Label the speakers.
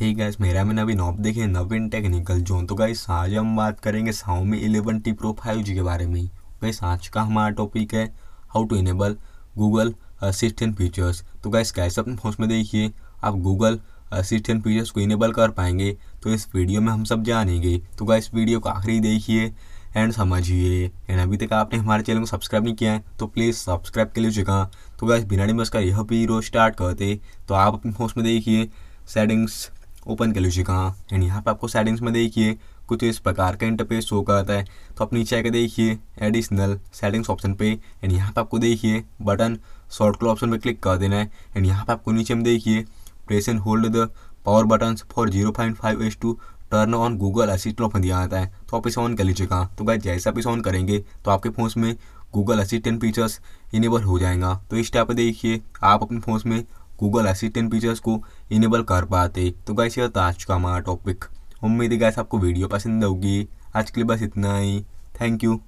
Speaker 1: हे gas मेरा मैंने अभी नॉब देखे नवीन टेक्निकल जोन तो गाइस आज हम बात करेंगे Xiaomi eleven T pro five G के बारे में गैस आज का हमारा टॉपिक है how to enable Google assistant features तो गैस कैसे अपने फोन में देखिए आप गूगल असिस्टेंट फीचर्स को इनेबल कर पाएंगे तो इस वीडियो में हम सब जानेंगे तो गैस वीडियो को आखिरी देखिए एंड समझिए एंड अभी तक आपने हमारे चैनल को सब्सक्राइब नहीं किया है तो प्लीज़ सब्सक्राइब कर लीजिएगा तो गैस बिना में उसका यह भी रोज स्टार्ट करते तो आप अपने फोन में देखिए सेटिंग्स ओपन कर कहाँ एंड यहाँ पर आपको सेटिंग्स में देखिए कुछ इस प्रकार का इंटरफेस शो करता है तो आप नीचे आकर देखिए एडिशनल सेटिंग्स ऑप्शन पे एंड यहाँ पर आपको देखिए बटन शॉर्ट शॉर्टकट ऑप्शन पे क्लिक कर देना है एंड यहाँ पर आपको नीचे में देखिए press and hold the power button for zero point five s to turn on Google assistant option दिया आता है तो आप इसे ऑन कर कहाँ तो भाई जैसे आप इसे ऑन करेंगे तो आपके फ़ोन में गूगल असिस्टेंट फीचर्स इनेबल हो जाएगा तो इस टाइप पर देखिए आप अपने फ़ोन में गूगल असिस्टेंट फीचर्स को इनेबल कर पाते तो गाइस यह था आज का हमारा टॉपिक उम्मीद है गाइस आपको वीडियो पसंद होगी आज के लिए बस इतना ही थैंक यू